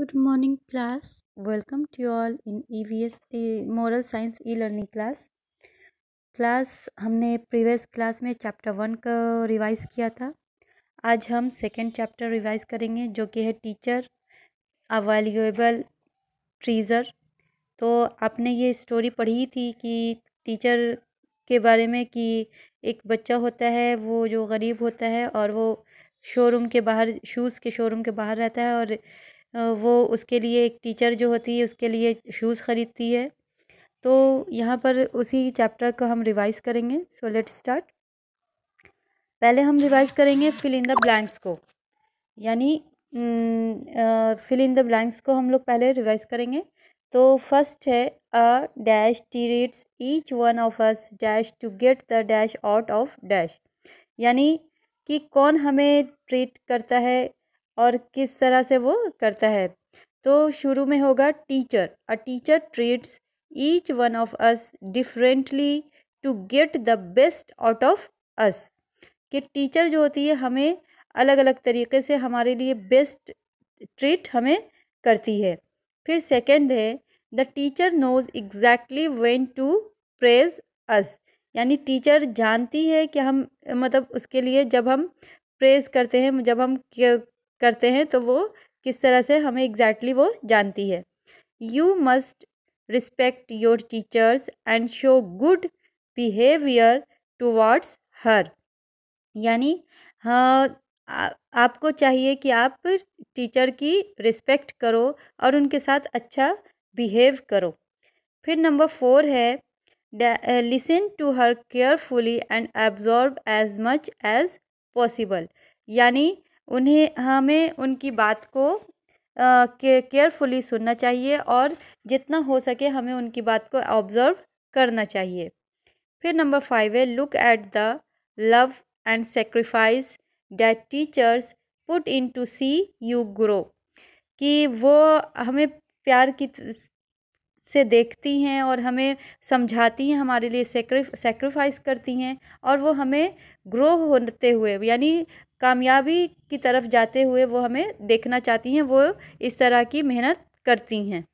morning class welcome to all in E V S moral moral science E learning class हमने previous class में chapter one का revise किया था आज हम सेकेंड चैप्टर रिवाइज करेंगे जो कि है टीचर अवेल्यूएबल ट्रीज़र तो आपने ये स्टोरी पढ़ी थी कि टीचर के बारे में कि एक बच्चा होता है वो जो गरीब होता है और वो शोरूम के बाहर शूज़ के शोरूम के बाहर रहता है और वो उसके लिए एक टीचर जो होती है उसके लिए शूज़ ख़रीदती है तो यहाँ पर उसी चैप्टर को हम रिवाइज़ करेंगे सो लेट स्टार्ट पहले हम रिवाइज़ करेंगे फिल इन द ब्लैंक्स को यानी फिल इन द ब्लैंक्स को हम लोग पहले रिवाइज़ करेंगे तो फर्स्ट है a dash treats each one of us dash to get the dash out of dash यानी कि कौन हमें ट्रीट करता है और किस तरह से वो करता है तो शुरू में होगा teacher a teacher treats each one of us differently to get the best out of us कि टीचर जो होती है हमें अलग अलग तरीके से हमारे लिए बेस्ट ट्रीट हमें करती है फिर सेकंड है the teacher knows exactly when to praise us यानी टीचर जानती है कि हम मतलब उसके लिए जब हम प्रेज करते हैं जब हम करते हैं तो वो किस तरह से हमें एग्जैक्टली exactly वो जानती है you must respect your teachers and show good behaviour towards her यानी हाँ आपको चाहिए कि आप टीचर की रिस्पेक्ट करो और उनके साथ अच्छा बिहेव करो फिर नंबर फोर है listen to her carefully and absorb as much as possible यानी उन्हें हमें उनकी बात को केयरफुली सुनना चाहिए और जितना हो सके हमें उनकी बात को ऑब्ज़र्व करना चाहिए फिर नंबर फाइव है look at the love and sacrifice that teachers put in to see you grow कि वो हमें प्यार की से देखती हैं और हमें समझाती हैं हमारे लिए सेक्रीफाइस करती हैं और वो हमें ग्रो होते हुए यानी कामयाबी की तरफ जाते हुए वो हमें देखना चाहती हैं वो इस तरह की मेहनत करती हैं